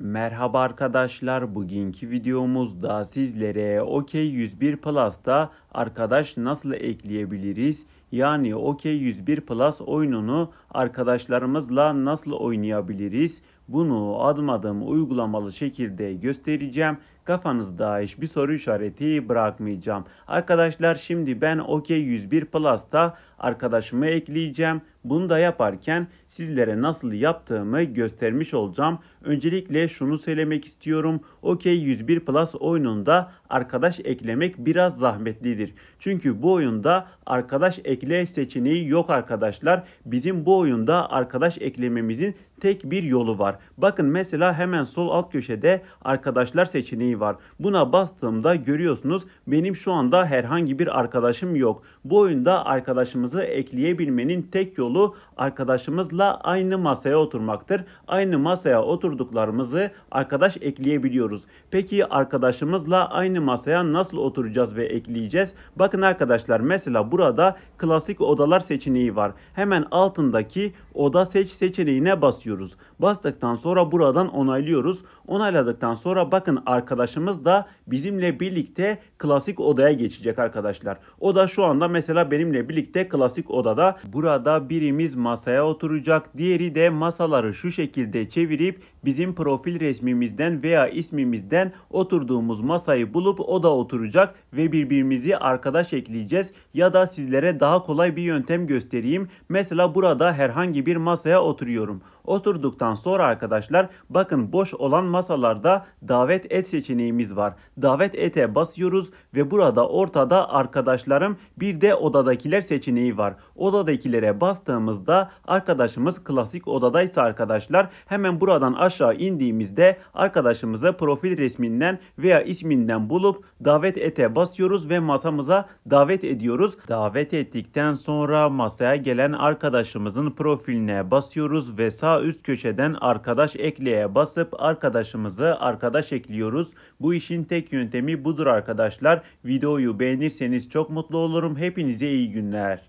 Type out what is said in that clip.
Merhaba arkadaşlar bugünkü videomuzda sizlere OK 101 Plus'ta arkadaş nasıl ekleyebiliriz yani OK 101 Plus oyununu arkadaşlarımızla nasıl oynayabiliriz? Bunu adım adım uygulamalı şekilde göstereceğim. Kafanızda hiçbir soru işareti bırakmayacağım. Arkadaşlar şimdi ben OK 101 Plus'ta arkadaşımı ekleyeceğim. Bunu da yaparken sizlere nasıl yaptığımı göstermiş olacağım. Öncelikle şunu söylemek istiyorum. OK 101 Plus oyununda arkadaş eklemek biraz zahmetlidir. Çünkü bu oyunda arkadaş ekle seçeneği yok arkadaşlar. Bizim bu oyunda oyunda arkadaş eklememizin tek bir yolu var. Bakın mesela hemen sol alt köşede arkadaşlar seçeneği var. Buna bastığımda görüyorsunuz benim şu anda herhangi bir arkadaşım yok. Bu oyunda arkadaşımızı ekleyebilmenin tek yolu arkadaşımızla aynı masaya oturmaktır. Aynı masaya oturduklarımızı arkadaş ekleyebiliyoruz. Peki arkadaşımızla aynı masaya nasıl oturacağız ve ekleyeceğiz? Bakın arkadaşlar mesela burada klasik odalar seçeneği var. Hemen altında altındaki oda seç seçeneğine basıyoruz. Bastıktan sonra buradan onaylıyoruz. Onayladıktan sonra bakın arkadaşımız da bizimle birlikte klasik odaya geçecek arkadaşlar. O da şu anda mesela benimle birlikte klasik odada. Burada birimiz masaya oturacak. Diğeri de masaları şu şekilde çevirip bizim profil resmimizden veya ismimizden oturduğumuz masayı bulup o da oturacak ve birbirimizi arkadaş ekleyeceğiz. Ya da sizlere daha kolay bir yöntem göstereyim. Mesela burada herhangi bir masaya oturuyorum. Oturduktan sonra arkadaşlar bakın boş olan masalarda davet et seçeneğimiz var. Davet ete basıyoruz ve burada ortada arkadaşlarım bir de odadakiler seçeneği var. Odadakilere bastığımızda arkadaşımız klasik odadaysa arkadaşlar hemen buradan aşağı indiğimizde arkadaşımızı profil resminden veya isminden bulup davet ete basıyoruz ve masamıza davet ediyoruz. Davet ettikten sonra masaya gelen arkadaşımızın profiline basıyoruz ve sağ üst köşeden arkadaş ekleye basıp arkadaşımızı arkadaş ekliyoruz. Bu işin tek yöntemi budur arkadaşlar. Videoyu beğenirseniz çok mutlu olurum. Hepinize iyi günler.